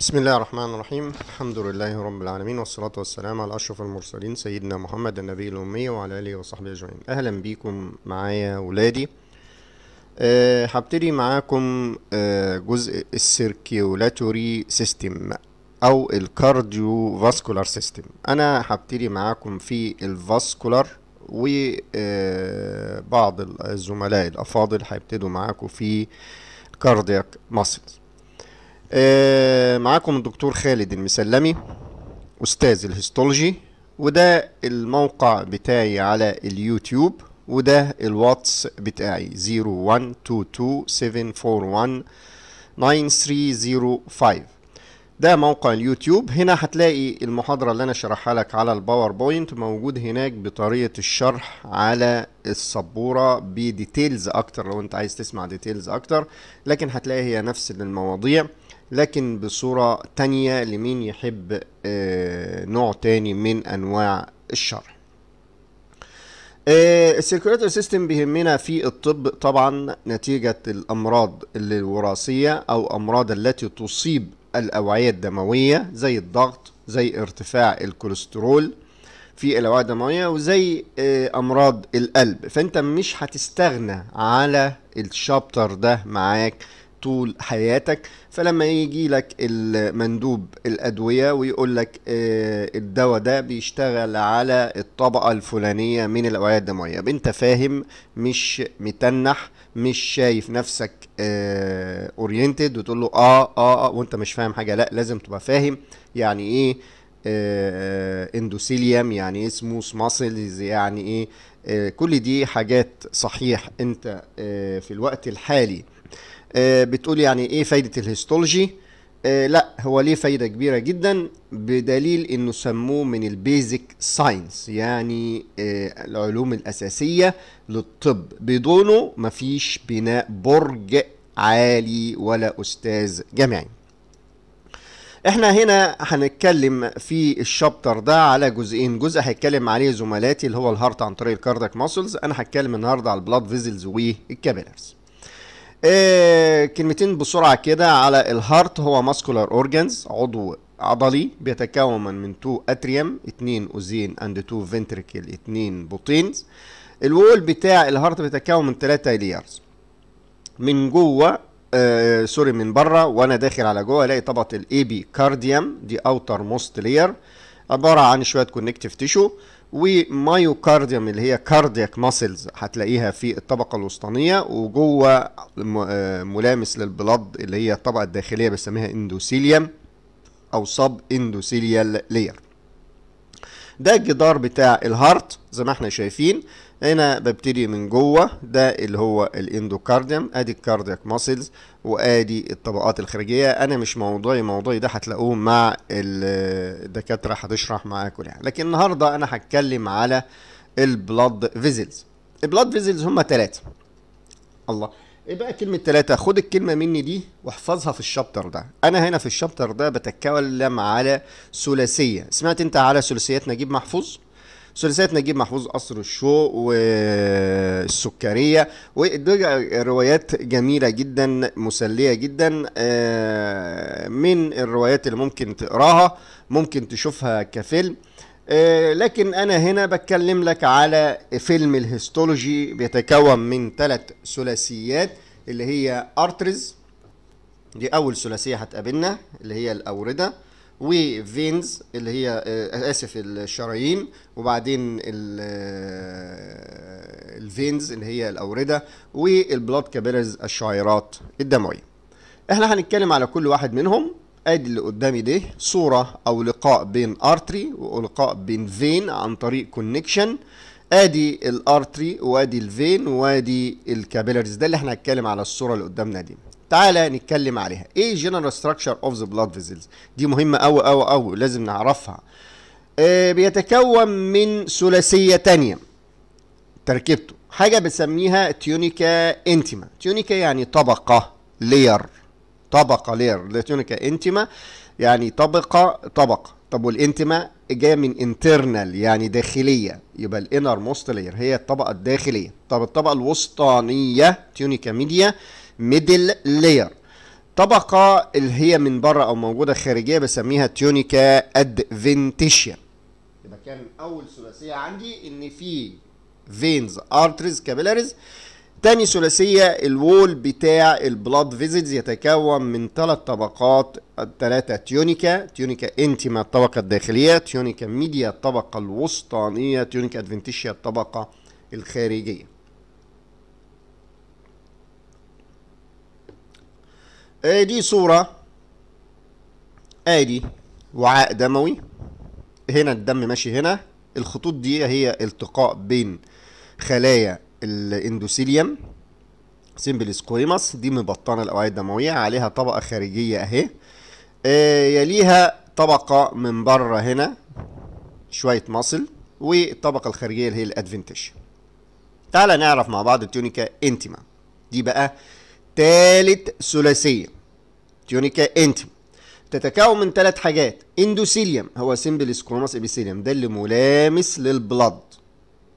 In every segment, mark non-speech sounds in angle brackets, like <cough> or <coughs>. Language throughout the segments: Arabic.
بسم الله الرحمن الرحيم الحمد لله رب العالمين والصلاة والسلام على أشرف المرسلين سيدنا محمد النبي الأمي وعلى آله وصحبه أجمعين أهلا بيكم معايا ولادي أه هبتدي معاكم أه جزء السيركيولاتوري سيستم أو الكارديو فاسكولار سيستم أنا هبتدي معاكم في الفاسكولار وبعض آه، الزملاء الأفاضل هيبتدوا معاكم في كاردياك ماسلز آه، معاكم الدكتور خالد المسلمي أستاذ الهيستولوجي وده الموقع بتاعي على اليوتيوب وده الواتس بتاعي 01227419305 ده موقع اليوتيوب هنا هتلاقي المحاضرة اللي أنا شرحها لك على الباوربوينت موجود هناك بطريقة الشرح على السبورة بديتيلز أكتر لو أنت عايز تسمع ديتيلز أكتر لكن هتلاقي هي نفس المواضيع لكن بصورة تانية لمين يحب آه، نوع تاني من أنواع الشرح آه، السيركولاتور سيستم بيهمنا في الطب طبعا نتيجة الأمراض الوراثية أو أمراض التي تصيب الأوعية الدموية زي الضغط زي ارتفاع الكوليسترول في الأوعية الدموية وزي آه، أمراض القلب فأنت مش هتستغنى على الشابتر ده معاك طول حياتك فلما يجي لك المندوب الأدوية ويقول لك آه، الدواء ده بيشتغل على الطبقة الفلانية من الأوعية الدموية أنت فاهم مش متنح مش شايف نفسك اورينتد آه، وتقول له آه, آه آه وأنت مش فاهم حاجة لا لازم تبقى فاهم يعني إيه اندوسيليم آه، يعني ايه سموث ماسلز يعني ايه كل دي حاجات صحيح انت في الوقت الحالي آه، بتقول يعني ايه فايده الهيستولوجي آه، لا هو ليه فايده كبيره جدا بدليل انه سموه من البيزك ساينس يعني آه، العلوم الاساسيه للطب بدونه مفيش بناء برج عالي ولا استاذ جامعي احنا هنا هنتكلم في الشابتر ده على جزئين جزء هيتكلم عليه زملاتي اللي هو الهارت عن طريق الكاردك ماسلز انا هتكلم النهارده على البلاد فيزلز والكابيلرز إيه، كلمتين بسرعة كده على الهارت هو ماسكولار اورجانز عضو عضلي بيتكون من 2 اتريم 2 اوزين اند 2 فنتركل 2 بوتينز الوول بتاع الهارت بيتكون من 3 ليرز من جوه آه سوري من بره وانا داخل على جوه الاقي طبقه الاي بي كارديوم دي اوتر موست لير عباره عن شويه كونكتيف تيشو ومايوكارديوم اللي هي كاردياك ماسلز هتلاقيها في الطبقه الوسطانيه وجوه آه، ملامس للبلد اللي هي الطبقه الداخليه بنسميها اندوسيليوم او صب اندوسيليال لير ده الجدار بتاع الهارت زي ما احنا شايفين هنا ببتدي من جوه ده اللي هو الاندوكارديوم ادي الكاردياك ماسلز وادي الطبقات الخارجيه انا مش موضوعي موضوعي ده هتلاقوه مع الدكاتره هتشرح معاكم يعني لكن النهارده انا هتكلم على البلاد فيزلز البلاد فيزلز هما ثلاثه الله ايه بقى كلمة تلاتة خد الكلمة مني دي واحفظها في الشابتر ده انا هنا في الشابتر ده بتكلم على ثلاثية سمعت انت على ثلاثيات نجيب محفوظ ثلاثيه نجيب محفوظ قصر الشوق والسكريه ودي روايات جميله جدا مسليه جدا آه، من الروايات اللي ممكن تقراها ممكن تشوفها كفيلم آه، لكن انا هنا بتكلم لك على فيلم الهيستولوجي بيتكون من ثلاث ثلاثيات اللي هي ارترز دي اول ثلاثيه هتقابلنا اللي هي الاورده وفينز اللي هي آه، اسف الشرايين وبعدين آه، الفينز اللي هي الاورده والبلاد كابيلرز الشعيرات الدمويه احنا هنتكلم على كل واحد منهم ادي اللي قدامي ده صوره او لقاء بين ارتري ولقاء بين فين عن طريق كونكشن ادي الارتري وادي الفين وادي الكابيلرز ده اللي احنا هنتكلم على الصوره اللي قدامنا دي تعالى نتكلم عليها ايه الجنرال ستراكشر اوف ذا بلاد فيزلز دي مهمه قوي قوي قوي لازم نعرفها آه، بيتكون من ثلاثيه تانية تركيبته حاجه بنسميها تيونيكا انتما تيونيكا يعني طبقه لير طبقه لير تيونيكا انتما يعني طبقه طبقه طب والانتما جايه من انترنال يعني داخليه يبقى الانر موست لير هي الطبقه الداخليه طب الطبقه الوسطانيه تيونيكا ميديا ميدل لاير طبقة اللي هي من بره أو موجودة خارجية بسميها تيونيكا أدفنتيشيا يبقى كان أول ثلاثية عندي إن في فينز ارتريز كابيلاريز تاني ثلاثية الوول بتاع البلاد فيزيتس يتكون من ثلاث طبقات الثلاثة تيونيكا تيونيكا انتيما الطبقة الداخلية تيونيكا ميديا الطبقة الوسطانية تيونيكا ادفنتيشيا الطبقة الخارجية ادي صورة ادي وعاء دموي هنا الدم ماشي هنا الخطوط دي هي التقاء بين خلايا الاندوسيليم سيمبل سكويمس دي مبطنه الاوعيه الدمويه عليها طبقه خارجيه اهي آه، يليها طبقه من بره هنا شويه مصل والطبقه الخارجيه اللي هي الادفنتش تعالى نعرف مع بعض التونيكا انتما دي بقى تالت ثلاثيه تيونيكا انتم تتكون من ثلاث حاجات اندوسيليوم هو سيمبل سكويموس ابيثيليوم ده اللي ملامس للبلد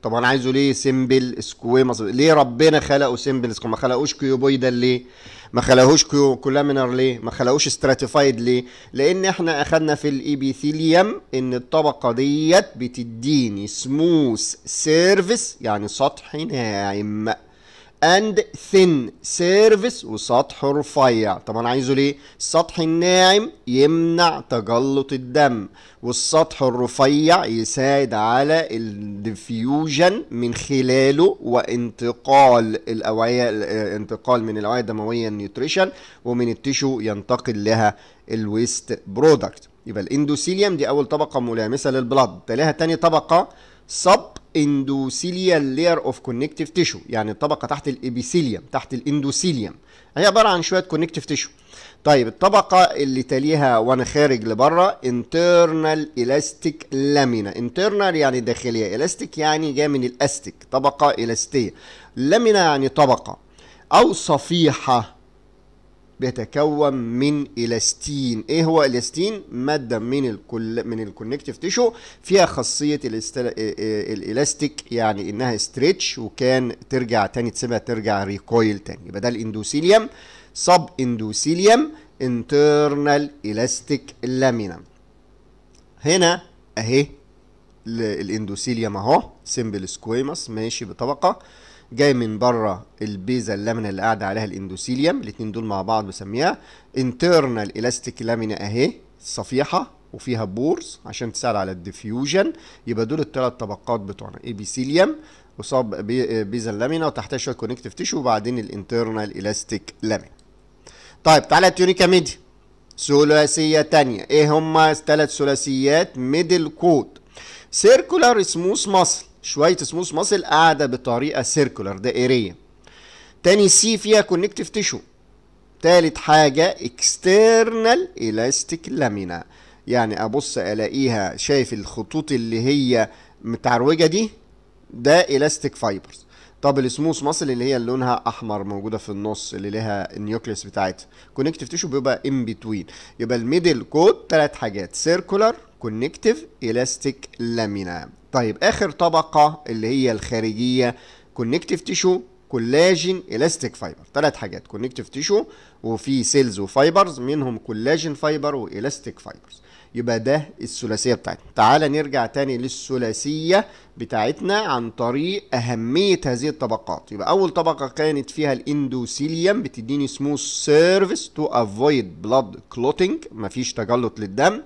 طبعا عايزه ليه سيمبل سكويموس ليه ربنا خلقه سيمبل سكويموس ما خلقوش كيوبويدال ليه ما خلقوش كيو كولامينر ليه ما خلقوش ستراتيفايد ليه لان احنا اخذنا في الابيثيليوم ان الطبقه ديت بتديني سموث سيرفيس يعني سطح ناعم and thin surface وسطح رفيع طب انا عايزه ليه السطح الناعم يمنع تجلط الدم والسطح الرفيع يساعد على الديفيوجن من خلاله وانتقال الاوعيه انتقال من الاوعيه الدمويه النيوتريشن ومن التشو ينتقل لها الويست برودكت يبقى الاندوسيليوم دي اول طبقه ملامسه للبلد تلاها تاني طبقه سب endothelial لاير اوف كونكتيف tissue يعني الطبقه تحت الابيثيليوم تحت الاندوثيليوم هي عباره عن شويه كونكتيف تيشو طيب الطبقه اللي تليها وانا خارج لبره internal elastic lamina internal يعني داخليه elastic يعني جايه من الاستيك طبقه الاستيه لامينا يعني طبقه او صفيحه بيتكون من إلاستين إيه هو إلاستين؟ مادة من الكل من الكونكتيف تيشو فيها خاصية الاستل... الإلاستيك يعني إنها ستريتش وكان ترجع تاني تسيبها ترجع ريكويل تاني يبقى ده الإندوسيليوم سب إندوسيليوم انترنال الاستيك لامينا هنا اهي الاندوسيليوم اهو سيمبل سكويمس ماشي بطبقه جاي من بره البيزا اللامنه اللي قاعده عليها الاندوسيليوم الاثنين دول مع بعض بسميها انترنال الاستيك لامينا اهي الصفيحه وفيها بورز عشان تساعد على الديفيوجن يبقى دول الثلاث طبقات بتوعنا ايبيثيليوم وصاب بيزا اللامنه وتحتها شويه كونكتيف تيشو وبعدين الانترنال الاستيك لامينا طيب تعالى تيونيكا ميديا ثلاثيه ثانيه ايه هما الثلاث ثلاثيات ميدل كود سيركولار سموث ماسل شويه سموس ماسل قاعده بطريقه سيركولار دائريه تاني سي فيها كونكتيف تيشو تالت حاجه اكسترنال الاستيك لامينا يعني ابص الاقيها شايف الخطوط اللي هي متعروجه دي ده الاستيك فايبرز طب السموس ماسل اللي هي لونها احمر موجوده في النص اللي ليها النيوكليس بتاعتها كونكتيف تيشو بيبقى ان بتوين يبقى الميدل كود ثلاث حاجات سيركولر كونكتيف الاستيك لامينا طيب اخر طبقه اللي هي الخارجيه كونكتيف تيشو كولاجين الاستيك فايبر ثلاث حاجات كونكتيف تيشو وفي سيلز وفايبرز منهم كولاجين فايبر والاستيك فايبرز يبقى ده الثلاثيه بتاعتنا تعال نرجع تاني للثلاثيه بتاعتنا عن طريق اهميه هذه الطبقات يبقى اول طبقه كانت فيها الاندوسيليم بتديني سموث سيرفيس تو افويد بلاد كلوتينج مفيش تجلط للدم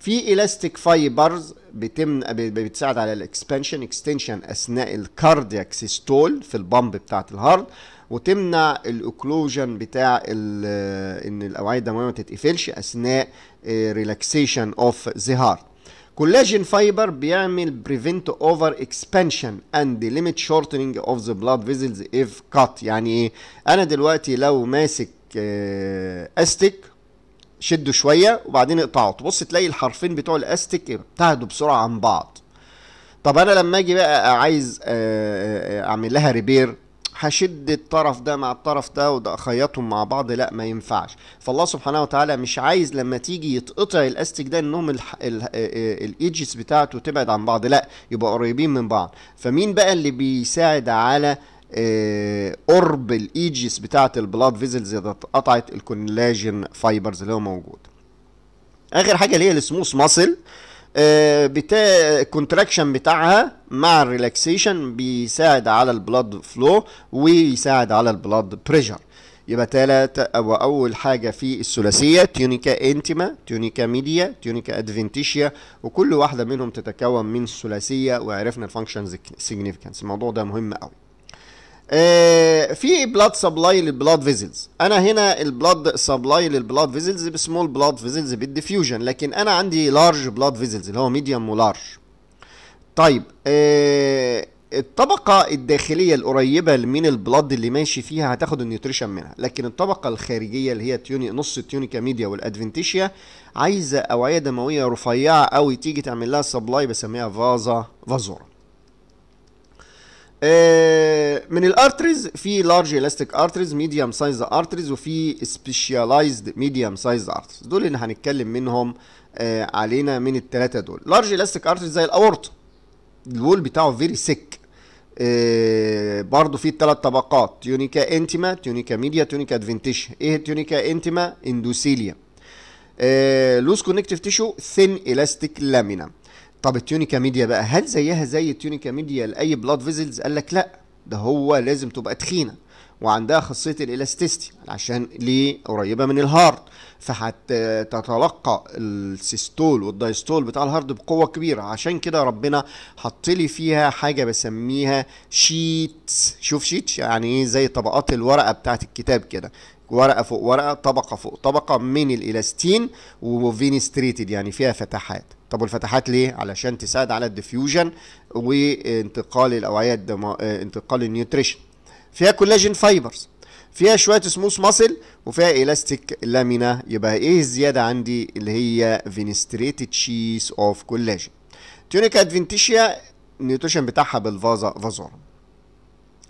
في الاستيك فايبرز بتم بتساعد على الاكسبانشن اكستنشن اثناء الكاردياك سيستول في البامب بتاعت الهارد وتمنع الاوكلوجن بتاع ان الاوعيه الدمويه ما تتقفلش اثناء ريلاكسيشن اوف ذا هارت كولاجين فايبر بيعمل بريفنت اوفر اكسبانشن اند ليميت شورتنينج اوف ذا بلاد فيزلز اف كات يعني ايه انا دلوقتي لو ماسك استيك آه، شدوا شويه وبعدين اقطعوا تبص تلاقي الحرفين بتوع الاستك ابتعدوا بسرعه عن بعض طب انا لما اجي بقى عايز آه، آه، آه، اعمل لها ريبير هشد الطرف ده مع الطرف ده واخيطهم مع بعض لا ما ينفعش فالله سبحانه وتعالى مش عايز لما تيجي يتقطع الاستيك ده انهم الايدجز بتاعته تبعد عن بعض لا يبقى قريبين من بعض فمين بقى اللي بيساعد على آه، قرب الايجيس بتاعه البلاد فيزلز اذا اتقطعت الكولاجين فايبرز اللي هو موجود اخر حاجه اللي هي السموث ماسل آه، بتا الكونتراكشن بتاعها مع الريلاكسيشن بيساعد على البلاد فلو ويساعد على البلاد بريشر يبقى تالت أو أول حاجة في الثلاثية تيونيكا انتما تيونيكا ميديا تيونيكا ادفنتيشيا وكل واحدة منهم تتكون من الثلاثية وعرفنا الفانكشن سيجنيفيكانس الموضوع ده مهم قوي آه، في بلاد سبلاي للبلاد فيزلز انا هنا البلاد سبلاي للبلاد فيزلز بسمول بلاد فيزلز بالديفيوجن لكن انا عندي لارج بلاد فيزلز اللي هو ميديوم ولارج طيب آه، الطبقة الداخلية القريبة من البلاد اللي ماشي فيها هتاخد النيوتريشن منها لكن الطبقة الخارجية اللي هي تيوني نص التيونيكا ميديا والادفنتيشيا عايزة أوعية دموية رفيعة قوي تيجي تعمل لها سبلاي بسميها فازا فازورا آه، من الارتريز في لارج الاستيك ارتريز ميديوم سايز ارتريز وفي سبيشاليزد ميديوم سايز ارتريز دول اللي هنتكلم منهم آه، علينا من الثلاثه دول لارج الاستيك ارتريز زي الاورطه الول بتاعه فيري سيك آه، برضه في ثلاث طبقات تيونيكا انتما تيونيكا ميديا تيونيكا ادفنتيشن ايه تيونيكا انتما اندوسيليا لوس لوز كونكتيف تيشو ثين الاستيك لامينم طب التيونيكا ميديا بقى هل زيها زي التيونيكا ميديا لاي بلاد فيزلز قال لك لا ده هو لازم تبقى تخينه وعندها خاصيه الالاستيستي عشان ليه قريبه من الهارد فهتتلقى السيستول والدايستول بتاع الهارد بقوه كبيره عشان كده ربنا حط لي فيها حاجه بسميها شيتس شوف شيتس يعني ايه زي طبقات الورقه بتاعه الكتاب كده ورقه فوق ورقه طبقه فوق طبقه من الالاستين وفينستريتد يعني فيها فتحات طب والفتحات ليه علشان تساعد على الديفيوجن وانتقال الاوعيه الدم... آه، انتقال النيوتريشن فيها كولاجين فايبرز فيها شويه سموث ماسل وفيها الاستيك لامينا يبقى ايه الزياده عندي اللي هي فينستريتد شيس اوف كولاجين تيونيك ادفنتيشيا النيوتريشن بتاعها بالفازا فازورم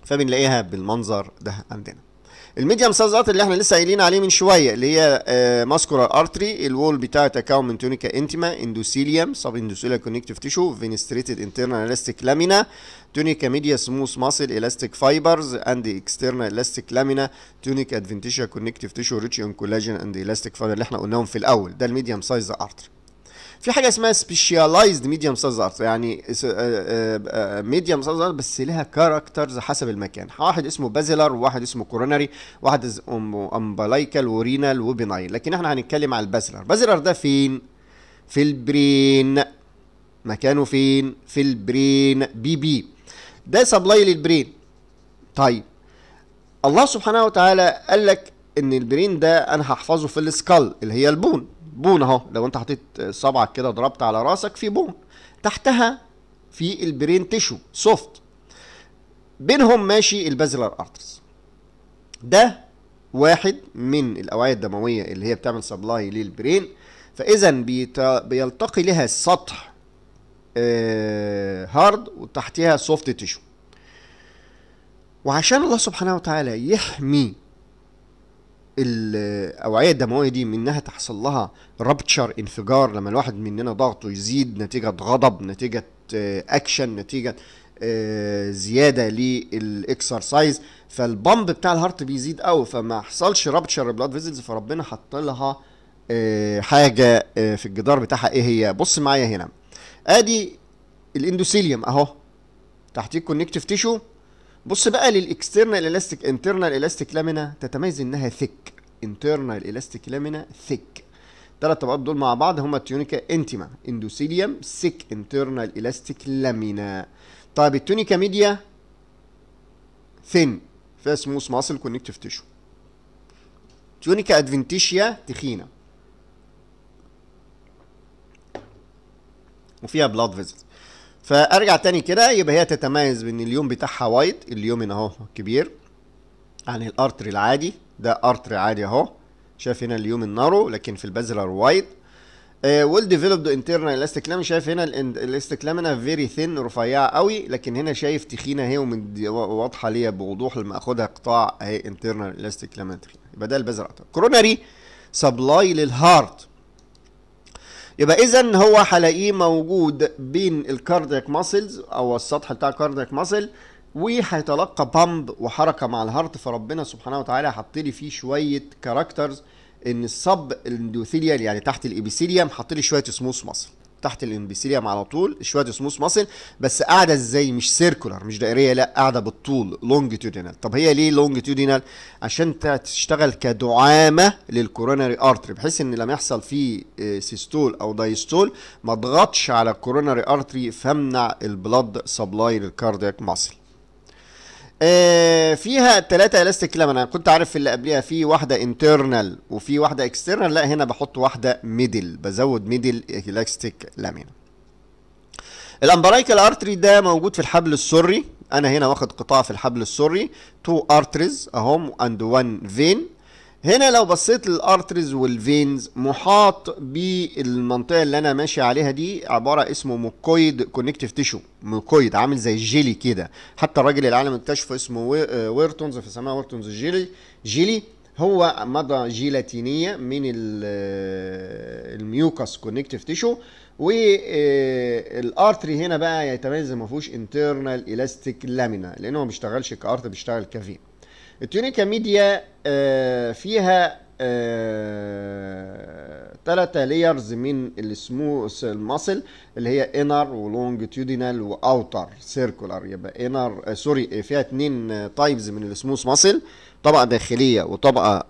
فبنلاقيها بالمنظر ده عندنا الميديم سايز اللي احنا لسه قايلين عليه من شويه اللي هي ماسكولار ارتري الوول بتاعه تكون من تونيكا انتما اندوسيليوم سب اندوسيليا كونكتيف تيشو فينستريتد انترنال الاستيك لامينا تونيكا ميديا سموث ماسل الاستيك فايبرز اند اكسترنال الاستيك لامينا تونيكا ادفنتيشيا كونكتيف تيشو ريتش ان كولاجين اند الاستيك فايبر اللي احنا قلناهم في الاول ده الميديم سايز ارتري في حاجه اسمها سبيشاليزد ميديم سازارت يعني ميديم سازارت آه، آه، بس لها كاركترز حسب المكان واحد اسمه بازيلر وواحد اسمه كورونري واحد اسمه امبلايكال ورينال وبيناين لكن احنا هنتكلم على البازيلر بازيلر ده فين في البرين مكانه فين في البرين بي بي ده سبلاي للبرين طيب الله سبحانه وتعالى قال لك ان البرين ده انا هحفظه في السكال اللي هي البون بون اهو لو انت حطيت صبعك كده ضربت على راسك في بون تحتها في البرين تيشو سوفت بينهم ماشي البازلر ارترز ده واحد من الاوعيه الدمويه اللي هي بتعمل سبلاي للبرين فاذا بيلتقي لها السطح آه، هارد وتحتها سوفت تيشو وعشان الله سبحانه وتعالى يحمي الاوعيه الدمويه دي من انها تحصل لها رابتشر انفجار لما الواحد مننا ضغطه يزيد نتيجه غضب نتيجه اكشن آه، نتيجه آه، زياده للاكسرسايز فالبامب بتاع الهارت بيزيد قوي فما حصلش رابتشر بلاد فيزلز فربنا حط لها آه، حاجه في الجدار بتاعها ايه هي بص معايا هنا ادي الاندوسيليوم اهو تحتيه كونكتيف تيشو بص بقى للاكسترنال الاستيك انترنال الاستيك لامينا تتميز انها ثيك انترنال الاستيك لامينا ثيك ثلاث طبقات دول مع بعض هما التونيكا انتما اندوسيليوم سيك انترنال الاستيك لامينا طيب التونيكا ميديا ثين فيها سموث ماسل كونكتيف تيشو تونيكا ادفنتيشيا تخينه وفيها بلاد فيزلز فارجع تاني كده يبقى هي تتميز بان اليوم بتاعها وايد اليومين اهو كبير عن يعني الارتر العادي ده ارتر عادي اهو شايف هنا اليوم النارو لكن في البازلر وايد ويل ديفلوبد انترنال الاستيك لامينا شايف هنا الاستيك لامينا فيري ثين رفيعه قوي لكن هنا شايف تخينه اهي واضحه ليا بوضوح لما اخدها قطاع اهي انترنال الاستيك لامينا يبقى ده البازلر كوروناري سبلاي للهارت يبقى اذا هو هلاقيه موجود بين الكاردياك ماسلز او السطح بتاع الكاردياك ماسل وهيتلقى بامب وحركه مع الهارت فربنا سبحانه وتعالى حط لي فيه شويه كاركترز ان الصب الاندوثيليال يعني تحت الابيثيليوم حط لي شويه سموث ماسل تحت الامبيثيليوم على طول شويه سموث ماسل بس قاعده ازاي مش سيركولر مش دائريه لا قاعده بالطول لونجيتودينال طب هي ليه لونجيتودينال عشان تشتغل كدعامه للكوروناري ارتري بحيث ان لما يحصل فيه سيستول آه، او دايستول ما تضغطش على الكوروناري ارتري فامنع البلد سبلاي للكاردياك ماسل آه، فيها ثلاثة الاستيك لما انا كنت عارف اللي قبليها في واحدة انترنال وفي واحدة اكسترنال لا هنا بحط واحدة ميدل بزود ميدل الاستيك لامينا الامبرايكال ارتري ده موجود في الحبل السري انا هنا واخد قطاع في الحبل السري تو ارتريز اهم اند وان فين هنا لو بصيت للارترز والفينز محاط بالمنطقه اللي انا ماشي عليها دي عباره اسمه موكويد كونكتيف تيشو موكويد عامل زي الجيلي كده حتى الراجل العالم اكتشفه اسمه ويرتونز آه، فسماه ويرتونز الجيلي جيلي هو مضى جيلاتينيه من الميوكاس كونكتيف تيشو والارتري هنا بقى يتميز ما فيهوش انترنال الاستيك لامينا لانه ما بيشتغلش كارت بيشتغل كفين التيونيكا ميديا آه، فيها ثلاثة آه، ليرز من السموث الماسل اللي هي انر ولونجتيودينال واوتر سيركولار يبقى انر آه، سوري فيها اتنين تايبز من السموث ماسل طبقة داخلية وطبقة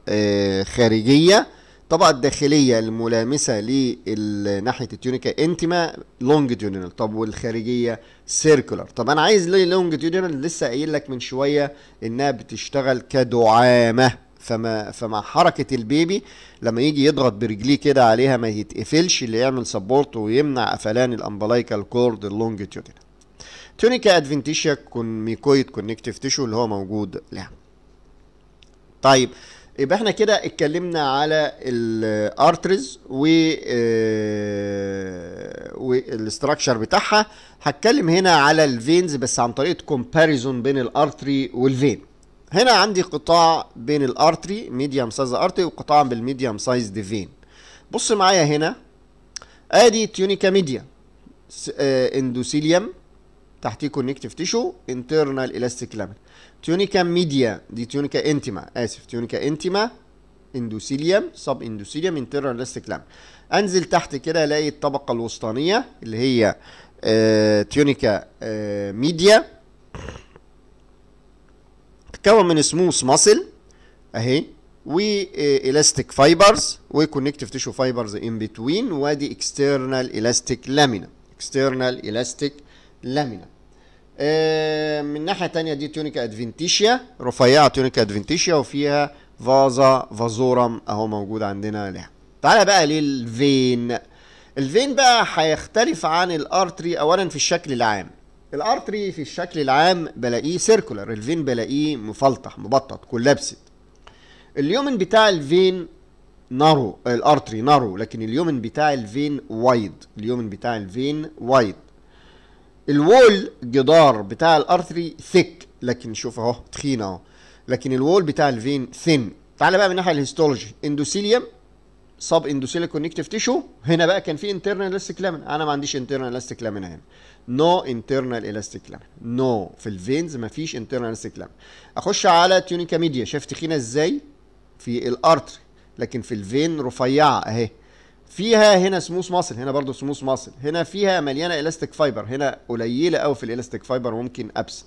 خارجية الطبقه الداخليه الملامسه لناحيه التيونيكا انتما لونجيتيودينال طب والخارجيه سيركولار طب انا عايز ليه لونجيتيودينال لسه قايل لك من شويه انها بتشتغل كدعامه فما فمع حركه البيبي لما يجي يضغط برجليه كده عليها ما يتقفلش اللي يعمل سبورت ويمنع قفلان الامبلايكال كورد اللونجيتيودينال تونيكا ادفنتيشيا كون ميكويد كونكتيف تيشو اللي هو موجود لها طيب يبقى احنا كده اتكلمنا على الارترز و آه، والاستراكشر بتاعها هتكلم هنا على الفينز بس عن طريقه كومباريزون بين الارتري والفين هنا عندي قطاع بين الارتري ميديوم سايز ارتري وقطاع بالميديوم سايز فين بص معايا هنا ادي تيونيكا ميديا اندوسيليوم آه، تحتيه كونكتيف تيشو انترنال الاستيك لامين تيونيكا ميديا دي تيونيكا انتما اسف تيونيكا انتما اندوسيليم سب اندوسيليم انترنال الاستيك لامين انزل تحت كده الاقي الطبقه الوسطانيه اللي هي آه تيونيكا آه ميديا تتكون من سموث ماسل اهي والاستيك فايبرز وكونكتيف تيشو فايبرز ان بتوين وادي اكسترنال الاستيك لامينا اكسترنال الاستيك لامينا آه، من ناحية تانية دي تونيكا ادفنتيشيا رفيعة تونيكا ادفنتيشيا وفيها فازا فازورم اهو موجود عندنا لها تعالى بقى للفين الفين بقى هيختلف عن الارتري اولا في الشكل العام الارتري في الشكل العام بلاقيه سيركولر الفين بلاقيه مفلطح مبطط كولابسد اليومن بتاع الفين نارو الارتري نارو لكن اليومن بتاع الفين وايد اليومن بتاع الفين وايد الوول جدار بتاع الارتري ثيك لكن شوف اهو تخين اهو لكن الوول بتاع الفين ثين تعالى بقى من الناحيه الهيستولوجي اندوسيليوم سب اندوسيليا كونكتيف تيشو هنا بقى كان في انترنال الاستيك لامين انا ما عنديش انترنال الاستيك لامين هنا نو انترنال الاستيك لامين نو في الفينز ما فيش انترنال الاستيك لامين اخش على تيونيكا ميديا شايف تخينه ازاي في الارتري لكن في الفين رفيعه اهي فيها هنا سموث ماسل هنا برضه سموث ماسل هنا فيها مليانه الاستيك فايبر هنا قليله قوي في الالاستيك فايبر وممكن ابسن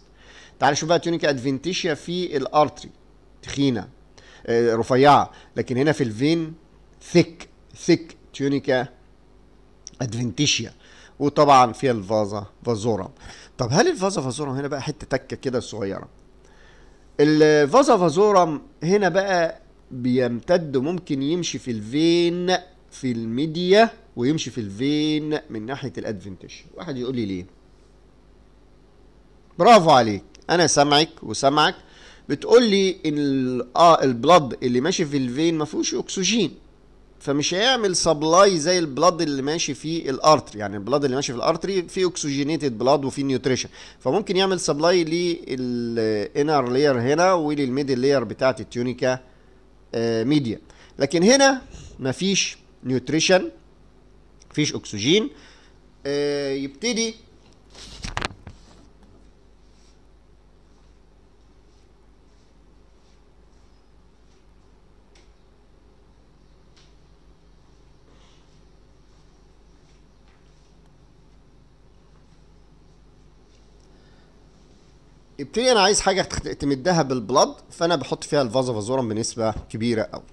تعال شوف بقى تيونيك ادفنتيشيا في الارتري تخينه آه، رفيعه لكن هنا في الفين ثيك ثيك تيونيكا ادفنتيشيا وطبعا فيها الفازا فازورا طب هل الفازا فازورا هنا بقى حته تكه كده صغيره الفازا فازورا هنا بقى بيمتد ممكن يمشي في الفين في الميديا ويمشي في الفين من ناحيه الادفنتش واحد يقول لي ليه برافو عليك انا سامعك وسامعك بتقول لي ان البلد آه، اللي ماشي في الفين ما فيهوش اكسجين فمش هيعمل سبلاي زي البلد اللي ماشي في الارتري يعني البلد اللي ماشي في الارتري في اوكسجينيتد بلد وفي نيوتريشن فممكن يعمل سبلاي للانر لير هنا وللميدل لير بتاعت التيونيكا ميديا لكن هنا مفيش نيوتريشن مفيش اكسجين يبتدي ابتدي انا عايز حاجه تمدها بالبلد فانا بحط فيها الفازوفازورم بنسبه كبيره قوي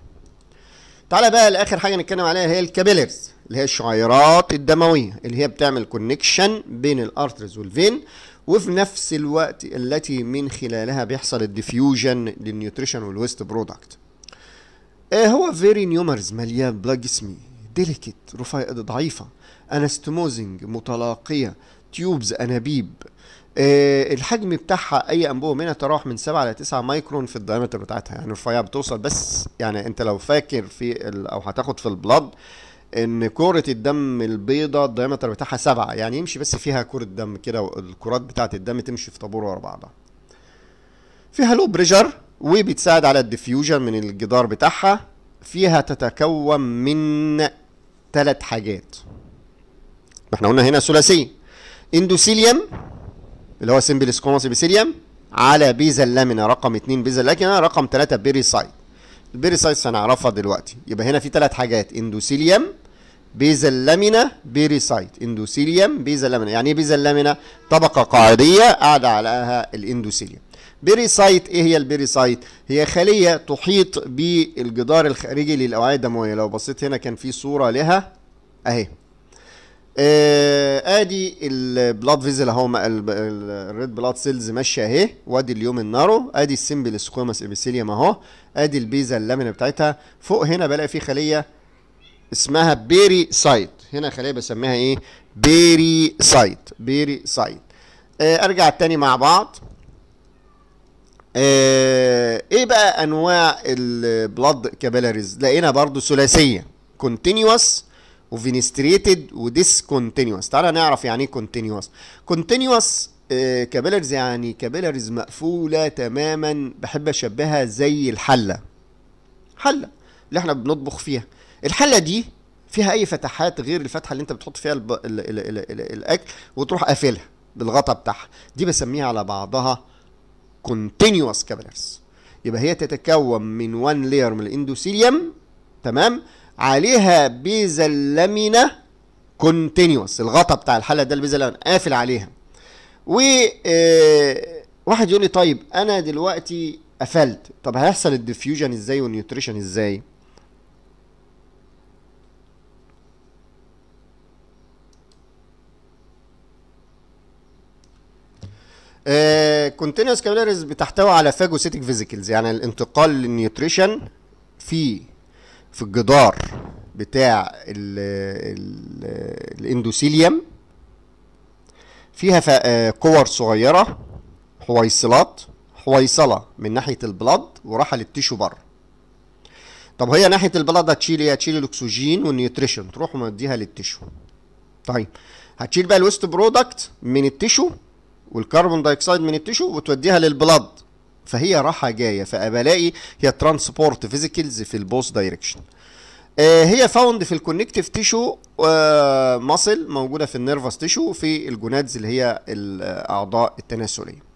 تعالى بقى لاخر حاجه نتكلم عليها هي الكابيلرز اللي هي الشعيرات الدمويه اللي هي بتعمل كونكشن بين الارترز والفين وفي نفس الوقت التي من خلالها بيحصل الديفيوجن للنيوتريشن والويست برودكت إيه هو فيري نيومرز مليان بلاك جسمي ديليكت رفيع ضعيفه انستموزنج متلاقيه تيوبز انابيب آه، الحجم بتاعها اي انبوبه منها تراوح من 7 ل 9 مايكرون في الدايمتر بتاعتها يعني رفيعه بتوصل بس يعني انت لو فاكر في او هتاخد في البلاد ان كوره الدم البيضاء الدايمتر بتاعها سبعة يعني يمشي بس فيها كوره دم كده والكرات بتاعة الدم تمشي في طابور ورا بعضها فيها لو بريجر وبتساعد على الديفيوجن من الجدار بتاعها فيها تتكون من ثلاث حاجات احنا قلنا هنا ثلاثية اندوسيليوم اللي هو سمبل سكوماس ابيثيليوم على بيزا اللامينا رقم 2 بيزا اللامينا رقم 3 بيريسايت البيريسايتس هنعرفها دلوقتي يبقى هنا في ثلاث حاجات اندوثيليوم بيزا اللامينا بيريسايت اندوثيليوم بيزا اللامينا يعني ايه بيزا اللامينا طبقه قاعديه قاعده عليها الاندوثيليوم بيريسايت ايه هي البيريسايت هي خليه تحيط بالجدار الخارجي للاوعيه الدمويه لو بصيت هنا كان في صوره لها اهي آه ادي البلاد فيزل اهو الريد بلاد سيلز ماشيه اهي وادي اليوم النارو ادي السيمبل سكويمس ابيثيليوم اهو ادي البيزا اللامينا بتاعتها فوق هنا بلاقي في خليه اسمها بيري سايت هنا خليه بسميها ايه بيري سايت بيري سايت آه ارجع تاني مع بعض آه ايه بقى انواع البلاد كابيلاريز لقينا برضو ثلاثيه كونتينوس وفينستريتد وديسكونتينوس تعالى نعرف يعني ايه كونتينوس كونتينوس آه، كابيلرز يعني كابيلرز مقفوله تماما بحب اشبهها زي الحله حله اللي احنا بنطبخ فيها الحله دي فيها اي فتحات غير الفتحه اللي انت بتحط فيها الب... ال... ال... ال... ال... الاكل وتروح قافلها بالغطا بتاعها دي بسميها على بعضها كونتينوس كابيلرز يبقى هي تتكون من وان لير من الاندوسيليوم تمام عليها بيزا لامينا كونتينيوس الغطا بتاع الحلقه ده البيزا لامينا قافل عليها و آه، واحد يقول لي طيب انا دلوقتي قفلت طب هيحصل الديفيوجن ازاي والنيوتريشن ازاي كونتينوس آه، كابيلاريز بتحتوي على فاجوسيتك فيزيكلز يعني الانتقال للنيوتريشن في في الجدار بتاع الاندوسيليم فيها آه، كور صغيرة حويصلات حويصلة من ناحية البلد وراحة للتيشو بره طب هي ناحية البلد هتشيل ايه؟ هتشيل الاكسجين والنيوتريشن تروح مديها للتيشو طيب هتشيل بقى الويست برودكت من التيشو والكربون دايوكسيد من التيشو وتوديها للبلد فهي راحة جايه فبلاقي هي ترانسبورت فيزيكلز في البوس دايركشن آه، هي فاوند في الكونكتيف تيشو ماسل موجوده في النيرفاس تيشو في الجونادز اللي هي الاعضاء التناسليه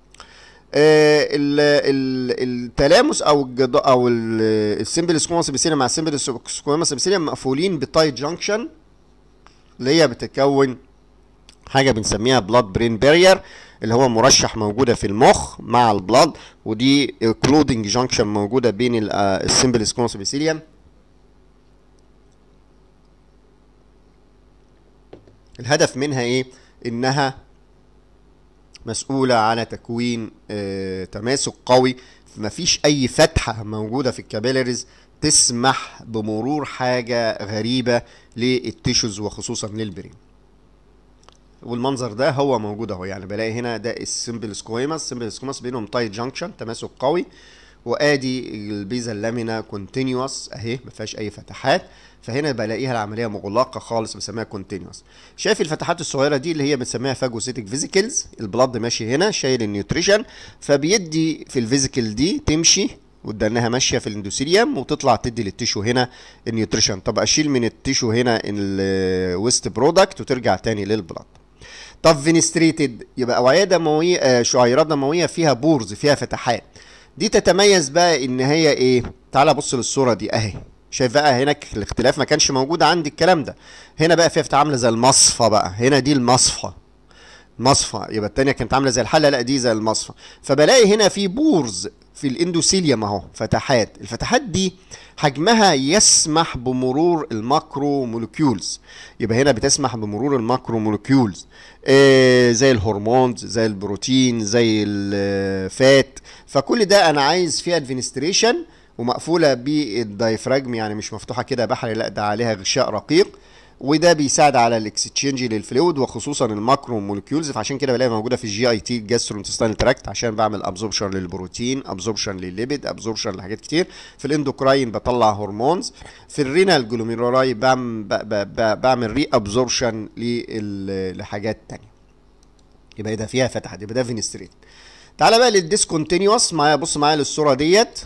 آه، التلامس او او السمبل سكوماس بسينا مع السمبل سكوماس بسينا مقفولين بتايت جانكشن اللي هي بتتكون حاجه بنسميها بلاد برين بارير اللي هو مرشح موجوده في المخ مع البلاد ودي كلودنج جانكشن موجوده بين آه، السمبل سكونس بيسيليوم الهدف منها ايه انها مسؤولة على تكوين آه تماسك قوي مفيش أي فتحة موجودة في الكابيلاريز تسمح بمرور حاجة غريبة للتيشوز وخصوصا للبرين والمنظر ده هو موجود اهو يعني بلاقي هنا ده السمبل سكويمس السمبل سكويمس بينهم تايت جانكشن تماسك قوي وادي البيزا اللامينا كونتينيوس اهي ما فيهاش اي فتحات فهنا بلاقيها العمليه مغلقه خالص بنسميها كونتينيوس شايف الفتحات الصغيره دي اللي هي بنسميها فاجوسيتك فيزيكلز البلد ماشي هنا شايل النيوتريشن فبيدي في الفيزيكل دي تمشي وادانها ماشيه في الاندوسيليوم وتطلع تدي للتيشو هنا النيوتريشن طب اشيل من التيشو هنا الويست برودكت وترجع تاني للبلد طب فينستريتد يبقى اوعيه دمويه آه، شعيرات دمويه فيها بورز فيها فتحات دي تتميز بقى ان هي ايه تعال بص للصوره دي اهي شايف بقى هناك الاختلاف ما كانش موجود عندي الكلام ده هنا بقى فيها فتحه عامله زي المصفى بقى هنا دي المصفى مصفى يبقى الثانيه كانت عاملة زي الحلة لا دي زي المصفى فبلاقي هنا في بورز في الاندوسيليوم اهو فتحات الفتحات دي حجمها يسمح بمرور الماكرو مولكيولز يبقى هنا بتسمح بمرور الماكرو مولكيولز آه زي الهرمونز زي البروتين زي الفات فكل ده انا عايز فيها ادفنستريشن ومقفوله بالدايفراجم يعني مش مفتوحه كده بحري لا ده عليها غشاء رقيق وده بيساعد على الاكستشينج للفلويد وخصوصا الماكرو مولكيولز فعشان كده بلاقيها موجوده في الجي اي تي الجاستروانتستاينال تراكت عشان بعمل ابزوربشن للبروتين ابزوربشن للليبيد ابزوربشن لحاجات كتير في الاندوكراين بطلع هرمونز في الرينال جلوميرولاي بعمل ري ابزوربشن لحاجات تانية يبقى اذا ده فيها فتحت يبقى ده فينستريت تعالى بقى للديسكونتينوس معايا بص معايا للصوره ديت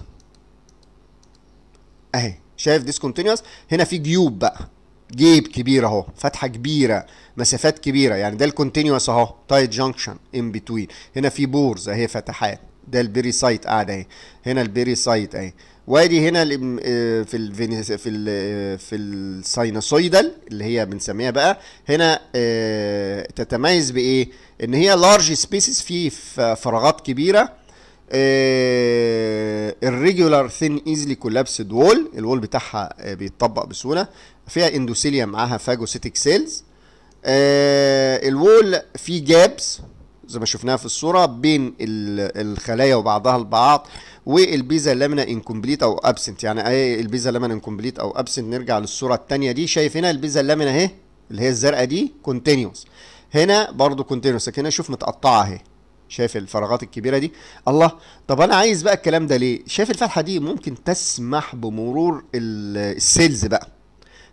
اهي شايف ديسكونتينوس هنا في جيوب بقى جيب كبير اهو فتحه كبيره مسافات كبيره يعني ده الكونتينوس اهو تايت جانكشن ان بتوين هنا في بورز اهي فتحات ده البيري سايت قاعده اهي هنا البيري سايت اهي وادي هنا في الـ آه، في ال في آه، الساينوسويدال اللي هي بنسميها بقى هنا آه، تتميز بايه ان هي لارج سبيسز في فراغات كبيره الريجولار ثين ايزلي كولابسد وول الوول بتاعها بيتطبق بسهوله فيها اندوسيليا معاها فاجوسيتيك سيلز آه الوول في جابس زي ما شفناها في الصوره بين الخلايا وبعضها البعض والبيزا لامنا انكمبليت او ابسنت يعني ايه البيزا لامنا انكمبليت او ابسنت نرجع للصوره الثانيه دي شايف هنا البيزا لامنا اهي اللي هي الزرقاء دي كونتينيوس هنا برضو كونتينيوس لكن هنا شوف متقطعه اهي شايف الفراغات الكبيره دي الله طب انا عايز بقى الكلام ده ليه شايف الفتحه دي ممكن تسمح بمرور السيلز بقى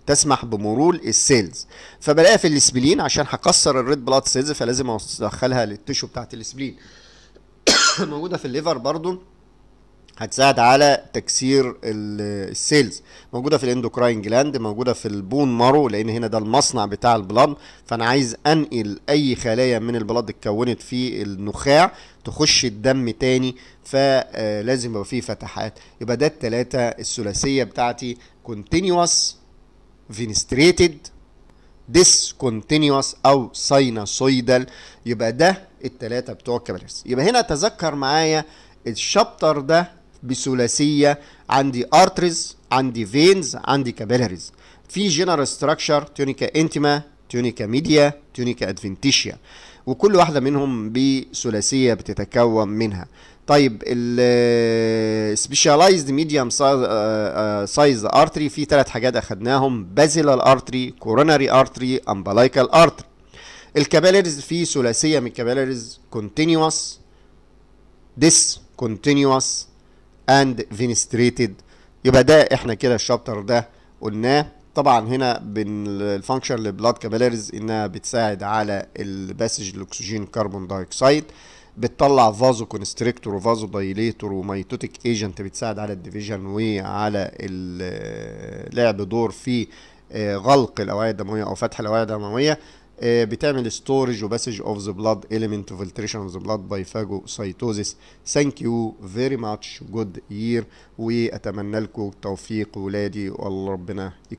تسمح بمرور السيلز فبلاقيها في الاسبلين عشان هكسر الريد بلاد سيلز فلازم ادخلها للتشو بتاعت السبلين <coughs> موجوده في الليفر برضو هتساعد على تكسير السيلز موجوده في الاندوكراين جلاند موجوده في البون مارو لان هنا ده المصنع بتاع البلاد فانا عايز انقل اي خلايا من البلاد اتكونت في النخاع تخش الدم تاني فلازم يبقى فيه فتحات يبقى ده الثلاثه الثلاثيه بتاعتي كونتينوس فينستريتد ديسكونتينيوس او ساينوسويدال يبقى ده التلاتة بتوع الكباليرز يبقى هنا تذكر معايا الشابتر ده بثلاثيه عندي ارتريز عندي فينز عندي كاباليرز في جنرال ستراكشر تونيكا انتما تونيكا ميديا تونيكا ادفنتيشيا وكل واحده منهم بثلاثيه بتتكون منها طيب السبيشاليزد ميديم سايز ارتري في ثلاث حاجات اخدناهم بازيلال ارتري كوروناري ارتري امبلايكال ارتري الكابيلاريز في ثلاثيه من الكابيلاريز كونتينوس ديس كونتينوس اند فينستريتد يبقى ده احنا كده الشابتر ده قلناه طبعا هنا الفانكشن للبلاد كابيلاريز انها بتساعد على الباسج الاكسجين كربون دايوكسيد بتطلع فازو كونستريكتور وفازو دايليتور وميتوتيك ايجنت بتساعد على الديفيجن وعلى لعب دور في آه، غلق الاوعيه الدمويه او فتح الاوعيه الدمويه آه، بتعمل ستورج وباسج اوف ذا بلاد اليمنت فلتريشن اوف ذا بلاد باي فاجوسايتوزيس ثانك يو فيري ماتش جود يير واتمنى لكم التوفيق ولادي والله ربنا